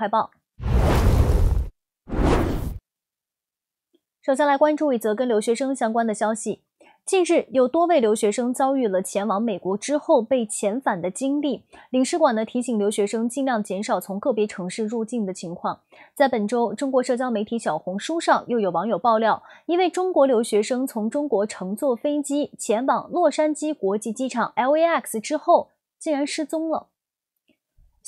快报。首先来关注一则跟留学生相关的消息。近日有多位留学生遭遇了前往美国之后被遣返的经历。领事馆呢提醒留学生尽量减少从个别城市入境的情况。在本周，中国社交媒体小红书上又有网友爆料，一位中国留学生从中国乘坐飞机前往洛杉矶国际机场 （LAX） 之后，竟然失踪了。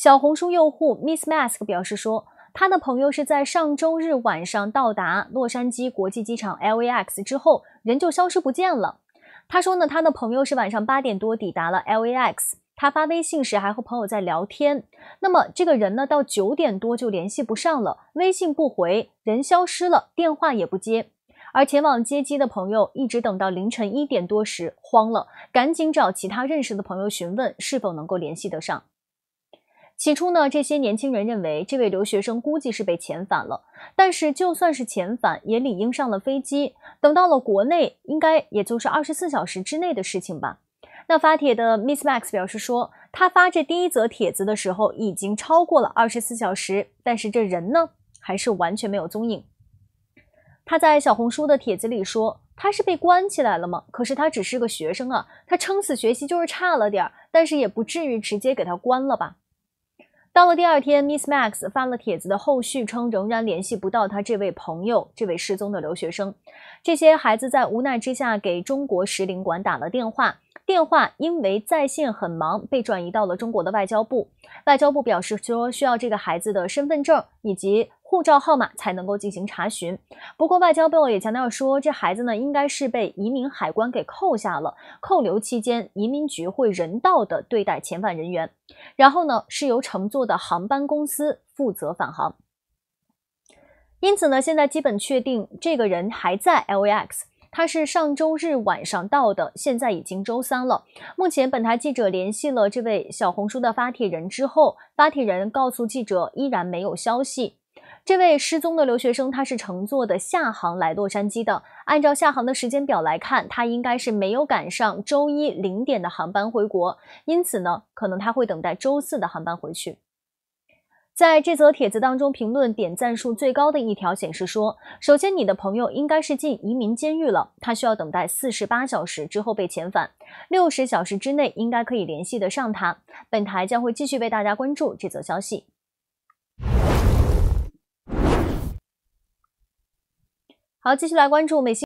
小红书用户 Miss Mask 表示说，他的朋友是在上周日晚上到达洛杉矶国际机场 LAX 之后，人就消失不见了。他说呢，他的朋友是晚上八点多抵达了 LAX，他发微信时还和朋友在聊天。那么这个人呢，到九点多就联系不上了，微信不回，人消失了，电话也不接。而前往接机的朋友一直等到凌晨一点多时，慌了，赶紧找其他认识的朋友询问是否能够联系得上。起初呢，这些年轻人认为这位留学生估计是被遣返了，但是就算是遣返，也理应上了飞机，等到了国内，应该也就是二十四小时之内的事情吧。那发帖的 Miss Max 表示说，他发这第一则帖子的时候已经超过了二十四小时，但是这人呢，还是完全没有踪影。他在小红书的帖子里说，他是被关起来了吗？可是他只是个学生啊，他撑死学习就是差了点儿，但是也不至于直接给他关了吧。到了第二天，Miss Max 发了帖子的后续称，仍然联系不到他这位朋友，这位失踪的留学生。这些孩子在无奈之下给中国使领馆打了电话，电话因为在线很忙，被转移到了中国的外交部。外交部表示说，需要这个孩子的身份证以及。护照号码才能够进行查询。不过，外交部也强调说，这孩子呢应该是被移民海关给扣下了。扣留期间，移民局会人道的对待遣返人员，然后呢是由乘坐的航班公司负责返航。因此呢，现在基本确定这个人还在 LAX。他是上周日晚上到的，现在已经周三了。目前，本台记者联系了这位小红书的发帖人之后，发帖人告诉记者依然没有消息。这位失踪的留学生，他是乘坐的厦航来洛杉矶的。按照厦航的时间表来看，他应该是没有赶上周一零点的航班回国，因此呢，可能他会等待周四的航班回去。在这则帖子当中，评论点赞数最高的一条显示说：首先，你的朋友应该是进移民监狱了，他需要等待四十八小时之后被遣返，六十小时之内应该可以联系得上他。本台将会继续为大家关注这则消息。好，继续来关注美新。